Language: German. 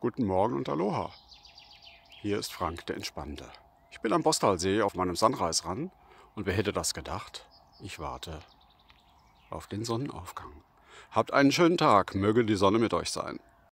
Guten Morgen und Aloha. Hier ist Frank der Entspannte. Ich bin am Bostalsee auf meinem Sunrise ran und wer hätte das gedacht? Ich warte auf den Sonnenaufgang. Habt einen schönen Tag, möge die Sonne mit euch sein.